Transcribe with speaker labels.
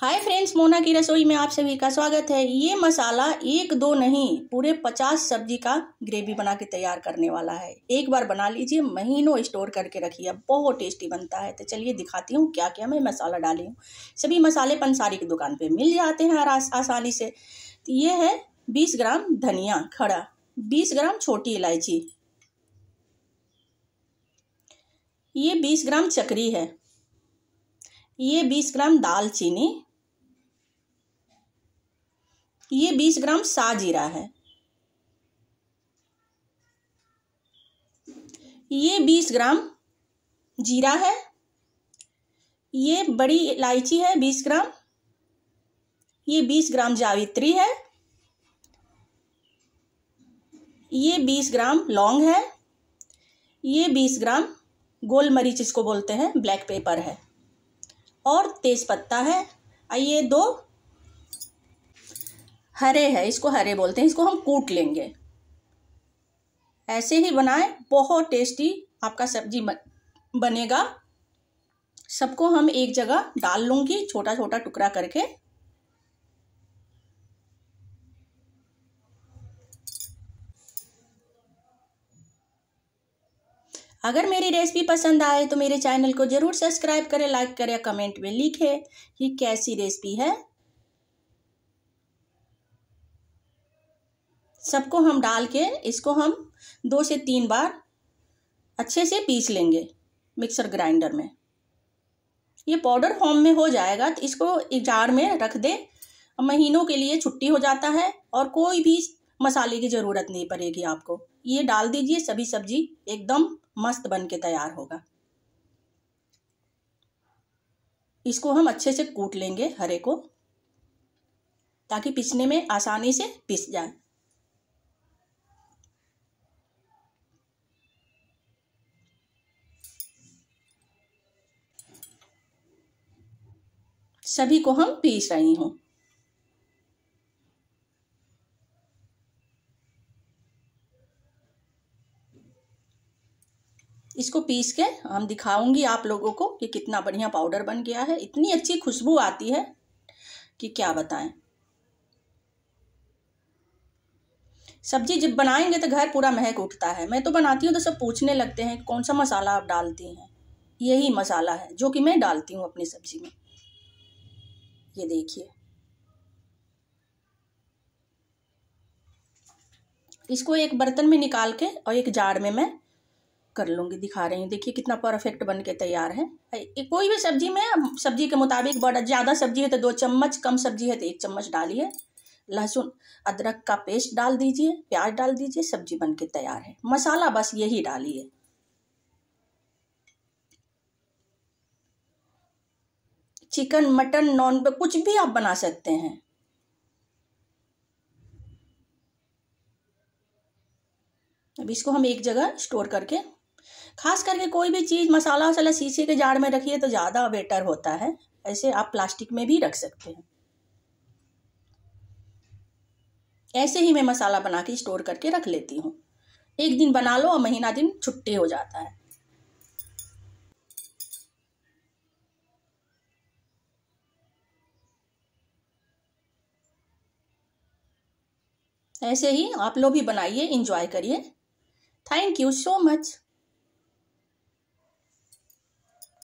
Speaker 1: hi friends Mona की रसोई में आप सभी का स्वागत है ये मसाला एक दो नहीं पूरे पचास सब्जी का ग्रेवी बना के तैयार करने वाला है एक बार बना लीजिए महीनों स्टोर करके रखिए बहुत टेस्टी बनता है तो चलिए दिखाती हूँ क्या क्या मैं मसाला डाली हूँ सभी मसाले पंसारी की दुकान पे मिल जाते हैं आस, आसानी से तो ये है बीस ग्राम धनिया खड़ा बीस ग्राम छोटी इलायची ये बीस ग्राम चकरी है ये बीस ग्राम दालचीनी ये बीस ग्राम सा जीरा है ये बीस ग्राम जीरा है ये बड़ी इलायची है बीस ग्राम ये बीस ग्राम जावित्री है ये बीस ग्राम लौंग है ये बीस ग्राम गोल मरीच इसको बोलते हैं ब्लैक पेपर है और तेज पत्ता है आइए दो हरे है इसको हरे बोलते हैं इसको हम कूट लेंगे ऐसे ही बनाएं बहुत टेस्टी आपका सब्जी बनेगा सबको हम एक जगह डाल लूंगी छोटा छोटा टुकड़ा करके अगर मेरी रेसिपी पसंद आए तो मेरे चैनल को ज़रूर सब्सक्राइब करें लाइक करें कमेंट में लिखें कि कैसी रेसिपी है सबको हम डाल के इसको हम दो से तीन बार अच्छे से पीस लेंगे मिक्सर ग्राइंडर में ये पाउडर फॉर्म में हो जाएगा तो इसको एक जार में रख दे महीनों के लिए छुट्टी हो जाता है और कोई भी मसाले की ज़रूरत नहीं पड़ेगी आपको ये डाल दीजिए सभी सब्जी एकदम मस्त बन के तैयार होगा इसको हम अच्छे से कूट लेंगे हरे को ताकि पिसने में आसानी से पिस जाए सभी को हम पीस रही हूँ इसको पीस के हम दिखाऊंगी आप लोगों को कि कितना बढ़िया पाउडर बन गया है इतनी अच्छी खुशबू आती है कि क्या बताएं सब्जी जब बनाएंगे तो घर पूरा महक उठता है मैं तो बनाती हूँ तो सब पूछने लगते हैं कौन सा मसाला आप डालती हैं यही मसाला है जो कि मैं डालती हूँ अपनी सब्जी में ये देखिए इसको एक बर्तन में निकाल के और एक जार में मैं कर लूँगी दिखा रही हूँ देखिए कितना परफेक्ट बन के तैयार है कोई भी सब्जी में सब्जी के मुताबिक बड़ा ज़्यादा सब्जी है तो दो चम्मच कम सब्जी है तो एक चम्मच डालिए लहसुन अदरक का पेस्ट डाल दीजिए प्याज डाल दीजिए सब्जी बन के तैयार है मसाला बस यही डालिए चिकन मटन नॉन वेज कुछ भी आप बना सकते हैं अब इसको हम एक जगह स्टोर करके खास करके कोई भी चीज़ मसाला वसाला शीशे के जार में रखिए तो ज़्यादा बेटर होता है ऐसे आप प्लास्टिक में भी रख सकते हैं ऐसे ही मैं मसाला बना के स्टोर करके रख लेती हूँ एक दिन बना लो और महीना दिन छुट्टी हो जाता है ऐसे ही आप लोग भी बनाइए इंजॉय करिए थैंक यू सो मच